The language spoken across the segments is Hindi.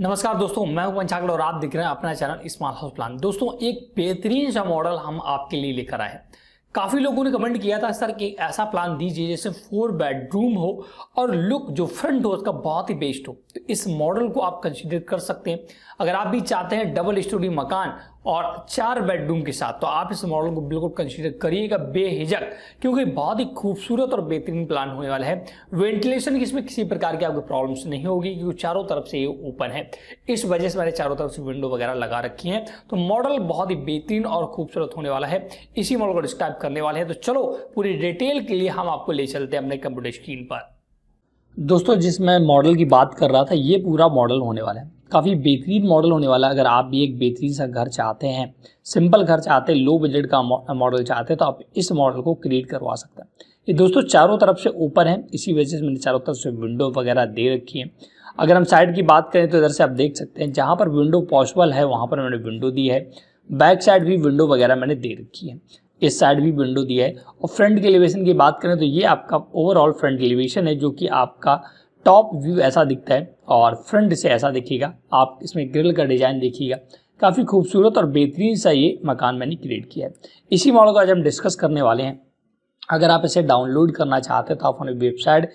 नमस्कार दोस्तों मैं हूं छागड़ और आप देख रहे हैं अपना चैनल स्मॉल हाउस प्लान दोस्तों एक बेहतरीन सा मॉडल हम आपके लिए लेकर आए हैं काफ़ी लोगों ने कमेंट किया था सर कि ऐसा प्लान दीजिए जैसे फोर बेडरूम हो और लुक जो फ्रंट हो उसका बहुत ही बेस्ट हो तो इस मॉडल को आप कंसिडर कर सकते हैं अगर आप भी चाहते हैं डबल स्टोरी मकान और चार बेडरूम के साथ तो आप इस मॉडल को बिल्कुल कंसीडर करिएगा बेहिजक क्योंकि बहुत ही खूबसूरत और बेहतरीन प्लान होने वाला है वेंटिलेशन की इसमें किसी प्रकार की आपको प्रॉब्लम्स नहीं होगी क्योंकि चारों तरफ से ये ओपन है इस वजह से मैंने चारों तरफ से विंडो वगैरह लगा रखी है तो मॉडल बहुत ही बेहतरीन और खूबसूरत होने वाला है इसी मॉडल को डिस्क्राइब करने वाले हैं तो चलो पूरी डिटेल के लिए हम आपको ले चलते हैं अपने कंप्यूटर स्क्रीन पर दोस्तों जिस मैं मॉडल की बात कर रहा था ये पूरा मॉडल होने वाला है काफ़ी बेहतरीन मॉडल होने वाला है अगर आप भी एक बेहतरीन सा घर चाहते हैं सिंपल घर चाहते हैं लो बजट का मॉडल चाहते हैं तो आप इस मॉडल को क्रिएट करवा सकते हैं ये दोस्तों चारों तरफ से ऊपर है इसी वजह से मैंने चारों तरफ से विंडो वगैरह दे रखी है अगर हम साइड की बात करें तो इधर से आप देख सकते हैं जहाँ पर विंडो पॉसिबल है वहाँ पर मैंने विंडो दी है बैक साइड भी विंडो वगैरह मैंने दे रखी है इस साइड भी विंडो दी है और फ्रंट के एलिवेशन की बात करें तो ये आपका ओवरऑल फ्रंट एलिवेशन है जो कि आपका टॉप व्यू ऐसा दिखता है और फ्रंट से ऐसा दिखेगा आप इसमें ग्रिल का डिज़ाइन देखिएगा काफ़ी खूबसूरत और बेहतरीन सा ये मकान मैंने क्रिएट किया है इसी मॉडल को आज हम डिस्कस करने वाले हैं अगर आप इसे डाउनलोड करना चाहते हैं तो आप हमारी website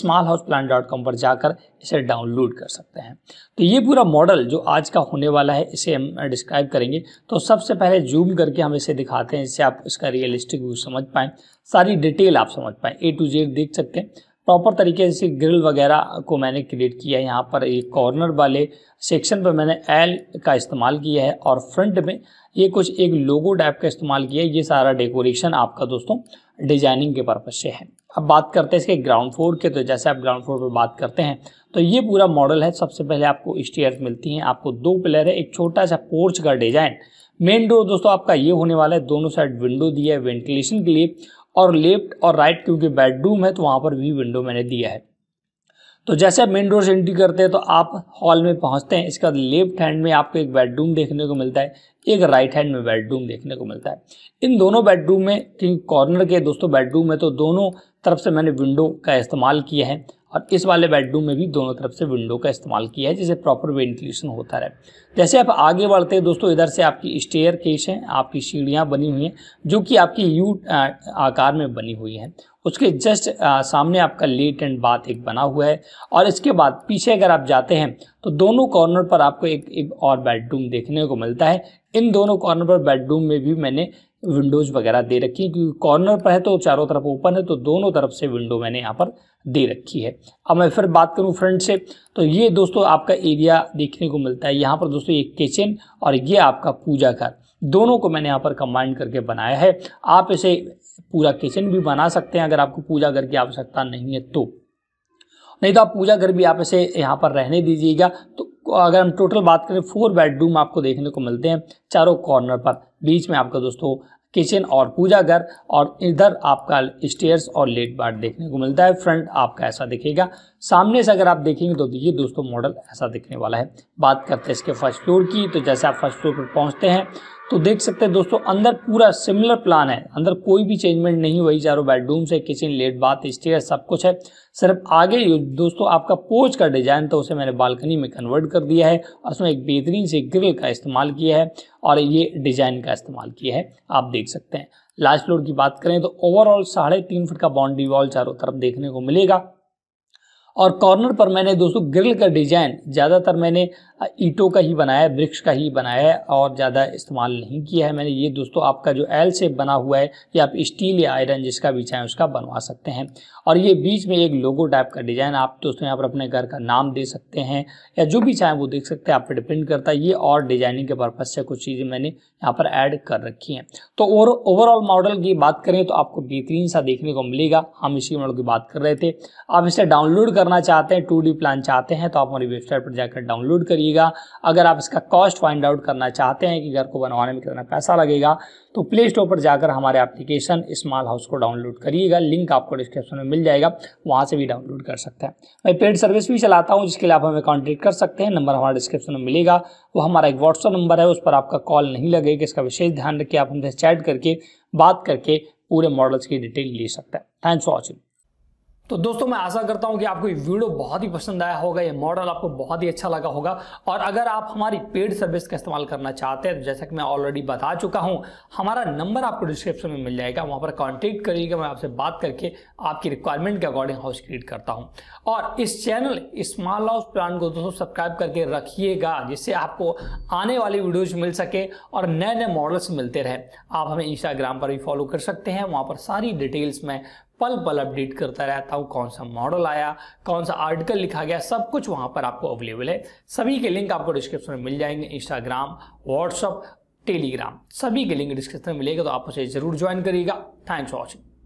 small house plan dot com पर जाकर इसे डाउनलोड कर सकते हैं तो ये पूरा मॉडल जो आज का होने वाला है इसे हम डिस्क्राइब करेंगे तो सबसे पहले जूम करके हम इसे दिखाते हैं इससे आप इसका रियलिस्टिक व्यू समझ पाएँ सारी डिटेल आप समझ पाएँ ए टू जेड देख सकते हैं प्रॉपर तरीके से ग्रिल वगैरह को मैंने क्रिएट किया है यहाँ पर एक कॉर्नर वाले सेक्शन पर मैंने एल का इस्तेमाल किया है और फ्रंट में ये कुछ एक लोगो टाइप का इस्तेमाल किया है ये सारा डेकोरेशन आपका दोस्तों डिजाइनिंग के पर्पज से है अब बात करते हैं इसके ग्राउंड फ्लोर के तो जैसे आप ग्राउंड फ्लोर पर बात करते हैं तो ये पूरा मॉडल है सबसे पहले आपको स्टेयर मिलती हैं आपको दो पिलर है एक छोटा सा पोर्च का डिजाइन मेन डोर दोस्तों आपका ये होने वाला है दोनों साइड विंडो दिया है वेंटिलेशन के लिए और लेफ्ट और राइट क्योंकि बेडरूम है तो वहाँ पर वी विंडो मैंने दिया है तो जैसे आप मेन डोर से एंट्री करते हैं तो आप हॉल में पहुँचते हैं इसका लेफ्ट हैंड में आपको एक बेडरूम देखने को मिलता है एक राइट हैंड में बेडरूम देखने को मिलता है इन दोनों बेडरूम में कॉर्नर के दोस्तों बेडरूम है तो दोनों तरफ से मैंने विंडो का इस्तेमाल किया है और इस वाले बेडरूम में भी दोनों तरफ से विंडो का इस्तेमाल किया है जिसे प्रॉपर वेंटिलेशन होता रहे जैसे आप आगे बढ़ते हैं दोस्तों इधर से आपकी स्टेयर केस है आपकी सीढ़ियाँ बनी हुई हैं जो कि आपकी यू आकार में बनी हुई हैं उसके जस्ट सामने आपका लेट एंड बाथ एक बना हुआ है और इसके बाद पीछे अगर आप जाते हैं तो दोनों कॉर्नर पर आपको एक, एक और बेडरूम देखने को मिलता है इन दोनों कॉर्नर पर बेडरूम में भी मैंने विंडोज़ वगैरह दे रखी है क्योंकि कॉर्नर पर है तो चारों तरफ ओपन है तो दोनों तरफ से विंडो मैंने यहाँ पर दे रखी है अब मैं फिर बात करूँ फ्रंट से तो ये दोस्तों आपका एरिया देखने को मिलता है यहाँ पर दोस्तों ये किचन और ये आपका पूजा घर दोनों को मैंने यहाँ पर कंबाइंड करके बनाया है आप इसे पूरा किचन भी बना सकते हैं अगर आपको पूजा घर की आवश्यकता नहीं है तो नहीं तो आप पूजा घर भी आप इसे यहाँ पर रहने दीजिएगा तो अगर हम टोटल बात करें फोर बेडरूम आपको देखने को मिलते हैं चारों कॉर्नर पर बीच में आपका दोस्तों किचन और पूजा घर और इधर आपका स्टेयर्स और लेट बार देखने को मिलता है फ्रंट आपका ऐसा दिखेगा सामने से अगर आप देखेंगे तो ये दोस्तों मॉडल ऐसा दिखने वाला है बात करते हैं इसके फर्स्ट फ्लोर की तो जैसे आप फर्स्ट फ्लोर पर पहुंचते हैं तो देख सकते हैं दोस्तों अंदर पूरा सिमिलर प्लान है अंदर कोई भी चेंजमेंट नहीं हुई चारों बेडरूम से किचन लेट बाथ स्टेयर सब कुछ है सिर्फ आगे दोस्तों आपका पोच का डिजाइन तो उसे मैंने बालकनी में कन्वर्ट कर दिया है और उसमें एक बेहतरीन से ग्रिल का इस्तेमाल किया है और ये डिजाइन का इस्तेमाल किया है आप देख सकते हैं लास्ट फ्लोर की बात करें तो ओवरऑल साढ़े तीन फुट का बाउंड्री वॉल चारों तरफ देखने को मिलेगा और कॉर्नर पर मैंने दोस्तों ग्रिल का डिजाइन ज़्यादातर मैंने ईटों का ही बनाया है वृक्ष का ही बनाया है और ज़्यादा इस्तेमाल नहीं किया है मैंने ये दोस्तों आपका जो एल से बना हुआ है या आप स्टील या आयरन जिसका भी चाहें उसका बनवा सकते हैं और ये बीच में एक लोगो टाइप का डिज़ाइन आप दोस्तों यहाँ पर अपने घर का नाम दे सकते हैं या जो भी चाहें वो देख सकते हैं आप पर डिपेंड करता है ये और डिजाइनिंग के पर्पज़ से कुछ चीज़ें मैंने यहाँ पर ऐड कर रखी हैं तो ओवरऑल मॉडल की बात करें तो आपको बेहतरीन सा देखने को मिलेगा हम इसी मॉडल की बात कर रहे थे आप इसे डाउनलोड करना चाहते हैं टू प्लान चाहते हैं तो आप हमारी वेबसाइट पर जाकर डाउनलोड करिए करिएगा अगर आप इसका कॉस्ट फाइंड आउट करना चाहते हैं कि घर को बनवाने में कितना पैसा लगेगा तो प्ले स्टोर पर जाकर हमारे एप्लीकेशन स्मॉल हाउस को डाउनलोड करिएगा लिंक आपको डिस्क्रिप्शन में मिल जाएगा वहाँ से भी डाउनलोड कर सकते हैं मैं पेड सर्विस भी चलाता हूँ जिसके लिए आप हमें कॉन्टेक्ट कर सकते हैं नंबर हमारा डिस्क्रिप्शन में मिलेगा वो हमारा एक व्हाट्सअप नंबर है उस पर आपका कॉल नहीं लगेगा इसका विशेष ध्यान रखिए आप हमसे चैट करके बात करके पूरे मॉडल्स की डिटेल ले सकते हैं थैंक्स फॉर वॉचिंग तो दोस्तों मैं आशा करता हूं कि आपको ये वीडियो बहुत ही पसंद आया होगा ये मॉडल आपको बहुत ही अच्छा लगा होगा और अगर आप हमारी पेड सर्विस का इस्तेमाल करना चाहते हैं तो जैसा कि मैं ऑलरेडी बता चुका हूं हमारा नंबर आपको डिस्क्रिप्शन में मिल जाएगा वहां पर कॉन्टेक्ट करिएगा मैं आपसे बात करके आपकी रिक्वायरमेंट के अकॉर्डिंग हाउस क्रिएट करता हूँ और इस चैनल स्मॉल हाउस प्लान को दोस्तों सब्सक्राइब करके रखिएगा जिससे आपको आने वाली वीडियोज मिल सके और नए नए मॉडल्स मिलते रहे आप हमें इंस्टाग्राम पर भी फॉलो कर सकते हैं वहाँ पर सारी डिटेल्स मैं पल पल अपडेट करता रहता हूँ कौन सा मॉडल आया कौन सा आर्टिकल लिखा गया सब कुछ वहाँ पर आपको अवेलेबल है सभी के लिंक आपको डिस्क्रिप्शन में मिल जाएंगे इंस्टाग्राम व्हाट्सअप टेलीग्राम सभी के लिंक डिस्क्रिप्शन में मिलेगा तो आप उसे जरूर ज्वाइन करिएगा थैंक्स फॉर वॉचिंग